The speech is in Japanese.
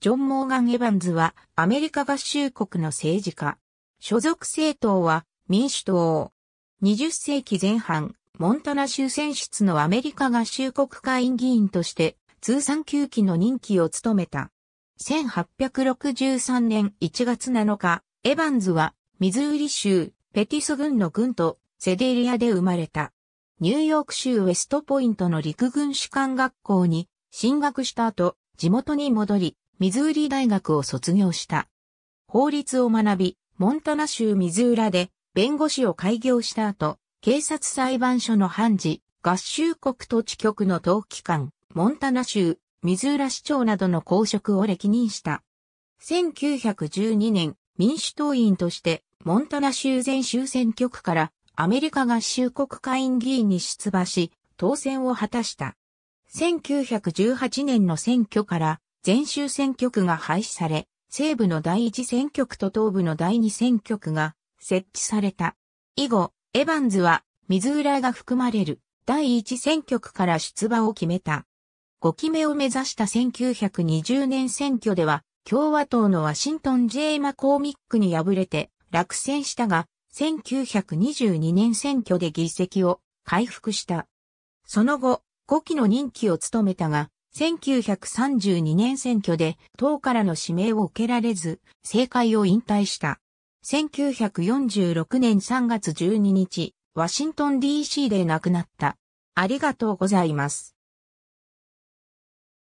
ジョン・モーガン・エヴァンズはアメリカ合衆国の政治家。所属政党は民主党。20世紀前半、モンタナ州選出のアメリカ合衆国会議員として通算9期の任期を務めた。1863年1月7日、エヴァンズはミズーリ州ペティス軍の軍とセデリアで生まれた。ニューヨーク州ウェストポイントの陸軍士官学校に進学した後、地元に戻り、ミズーリ大学を卒業した。法律を学び、モンタナ州ミズーラで弁護士を開業した後、警察裁判所の判事、合衆国土地局の党機関、モンタナ州、ミズーラ市長などの公職を歴任した。1912年、民主党員として、モンタナ州全州選挙区からアメリカ合衆国会員議員に出馬し、当選を果たした。1918年の選挙から全州選挙区が廃止され、西部の第一選挙区と東部の第二選挙区が設置された。以後、エバンズは、水浦が含まれる第一選挙区から出馬を決めた。5期目を目指した1920年選挙では、共和党のワシントン・ジェマコーミックに敗れて落選したが、1922年選挙で議席を回復した。その後、5期の任期を務めたが、1932年選挙で党からの指名を受けられず、政界を引退した。1946年3月12日、ワシントン DC で亡くなった。ありがとうございます。